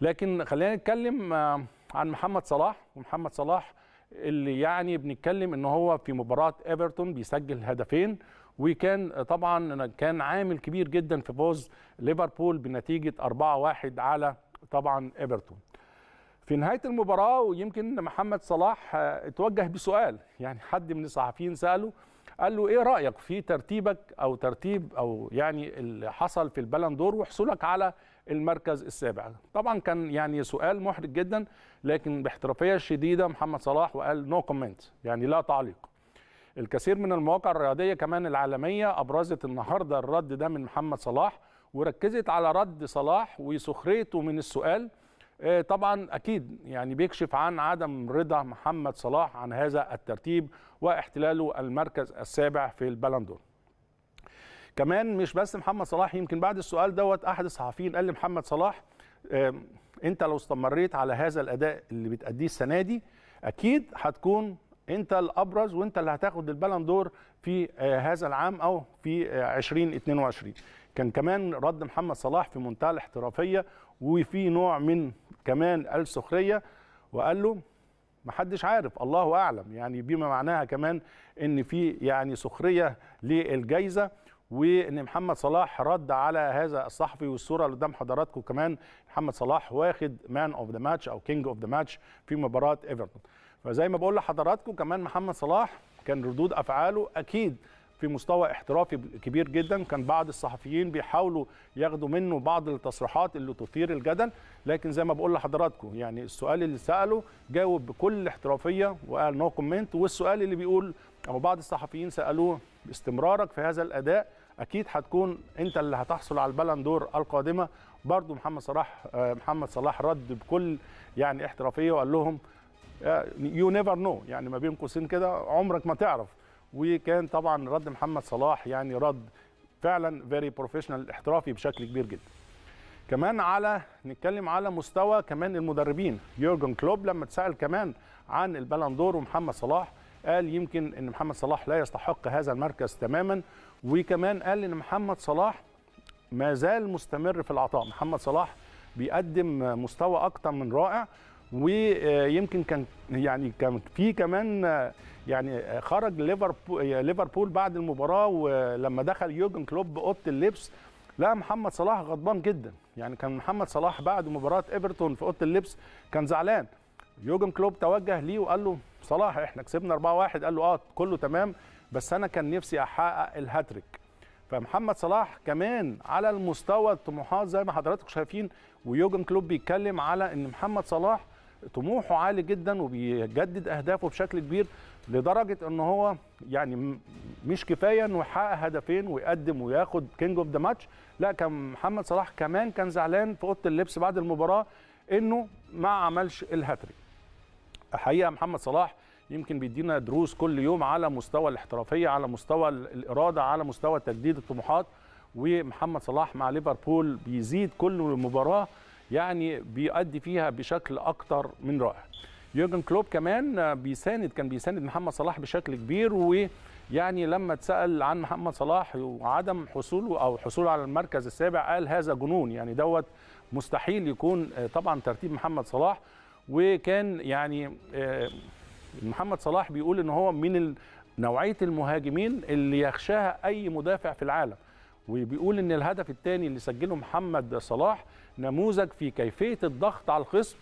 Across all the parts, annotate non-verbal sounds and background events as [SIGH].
لكن خلينا نتكلم آه، عن محمد صلاح ومحمد صلاح اللي يعني بنتكلم ان هو في مباراه ايفرتون بيسجل هدفين وكان طبعا كان عامل كبير جدا في فوز ليفربول بنتيجه 4-1 على طبعا ايفرتون في نهايه المباراه ويمكن محمد صلاح آه، اتوجه بسؤال يعني حد من الصحفيين ساله قال له ايه رايك في ترتيبك او ترتيب او يعني اللي حصل في البلندور وحصولك على المركز السابع طبعا كان يعني سؤال محرج جدا لكن باحترافيه شديده محمد صلاح وقال نو no كومنت يعني لا تعليق الكثير من المواقع الرياضيه كمان العالميه ابرزت النهارده الرد ده من محمد صلاح وركزت على رد صلاح وسخريته من السؤال آه، طبعا اكيد يعني بيكشف عن عدم رضا محمد صلاح عن هذا الترتيب واحتلاله المركز السابع في البلندور كمان مش بس محمد صلاح يمكن بعد السؤال دوت احد الصحفيين قال لمحمد صلاح آه، انت لو استمريت على هذا الاداء اللي بتاديه السنه دي اكيد هتكون انت الابرز وانت اللي هتاخد البالندور في آه، هذا العام او في 2022 كان كمان رد محمد صلاح في منتهى الاحترافيه وفي نوع من كمان السخريه وقال له محدش عارف الله اعلم يعني بما معناها كمان ان في يعني سخريه للجائزه وان محمد صلاح رد على هذا الصحفي والصوره اللي قدام حضراتكم كمان محمد صلاح واخد مان اوف ذا ماتش او كينج اوف ذا ماتش في مباراه ايفرتون فزي ما بقول لحضراتكم كمان محمد صلاح كان ردود افعاله اكيد في مستوى احترافي كبير جدا كان بعض الصحفيين بيحاولوا ياخدوا منه بعض التصريحات اللي تثير الجدل لكن زي ما بقول لحضراتكم يعني السؤال اللي ساله جاوب بكل احترافيه وقال نو كومنت والسؤال اللي بيقول او بعض الصحفيين سالوه باستمرارك في هذا الاداء اكيد هتكون انت اللي هتحصل على البلندور القادمه برضو محمد صلاح آه، محمد صلاح رد بكل يعني احترافيه وقال لهم يو نيفر نو يعني ما بين قوسين كده عمرك ما تعرف وكان طبعا رد محمد صلاح يعني رد فعلا فيري بروفيشنال احترافي بشكل كبير جدا كمان على نتكلم على مستوى كمان المدربين يورجن كلوب لما اتسال كمان عن البلندور ومحمد صلاح قال يمكن ان محمد صلاح لا يستحق هذا المركز تماما وكمان قال ان محمد صلاح ما زال مستمر في العطاء محمد صلاح بيقدم مستوى اكتر من رائع ويمكن كان يعني كان في كمان يعني خرج ليفربول بعد المباراه ولما دخل يوجن كلوب اوضه اللبس لقى محمد صلاح غضبان جدا يعني كان محمد صلاح بعد مباراه ايفرتون في اوضه اللبس كان زعلان يوجن كلوب توجه ليه وقال له صلاح احنا كسبنا 4-1 قال له اه كله تمام بس انا كان نفسي احقق الهاتريك فمحمد صلاح كمان على المستوى الطموحات زي ما حضراتكم شايفين ويوجن كلوب بيتكلم على ان محمد صلاح طموحه عالي جدا وبيجدد اهدافه بشكل كبير لدرجه ان هو يعني مش كفايه انه يحقق هدفين ويقدم وياخد كينج اوف ذا ماتش لا كان محمد صلاح كمان كان زعلان في اوضه اللبس بعد المباراه انه ما عملش الهاتري الحقيقه محمد صلاح يمكن بيدينا دروس كل يوم على مستوى الاحترافيه على مستوى الاراده على مستوى تجديد الطموحات ومحمد صلاح مع ليفربول بيزيد كل مباراه يعني بيؤدي فيها بشكل اكتر من رائع يورجن كلوب كمان بيساند كان بيساند محمد صلاح بشكل كبير ويعني لما اتسال عن محمد صلاح وعدم حصوله او حصوله على المركز السابع قال هذا جنون يعني دوت مستحيل يكون آه، طبعا ترتيب محمد صلاح وكان يعني آه، محمد صلاح بيقول ان هو من نوعيه المهاجمين اللي يخشاها اي مدافع في العالم وبيقول ان الهدف الثاني اللي سجله محمد صلاح نموذج في كيفيه الضغط على الخصم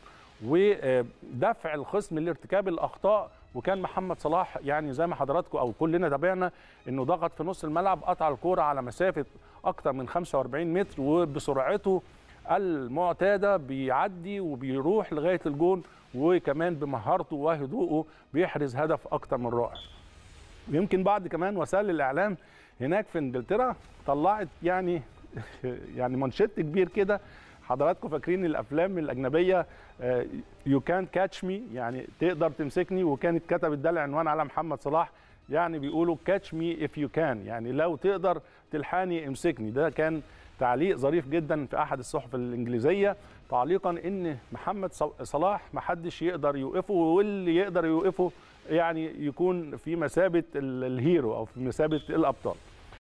ودفع الخصم لارتكاب الاخطاء وكان محمد صلاح يعني زي ما حضراتكم او كلنا تابعنا انه ضغط في نص الملعب قطع الكوره على مسافه اكثر من 45 متر وبسرعته المعتاده بيعدي وبيروح لغايه الجون وكمان بمهارته وهدوءه بيحرز هدف اكثر من رائع. ويمكن بعد كمان وسائل الاعلام هناك في انجلترا طلعت يعني [LAUGHS] يعني مانشيت كبير كده حضراتكم فاكرين الافلام الاجنبيه يو كان كاتش مي يعني تقدر تمسكني وكانت كتبت ده العنوان على محمد صلاح يعني بيقولوا كاتش مي اف يو كان يعني لو تقدر تلحاني امسكني ده كان تعليق ظريف جدا في احد الصحف الانجليزيه تعليقا ان محمد صلاح ما حدش يقدر يوقفه واللي يقدر يوقفه يعني يكون في مثابه الهيرو او في مثابه الابطال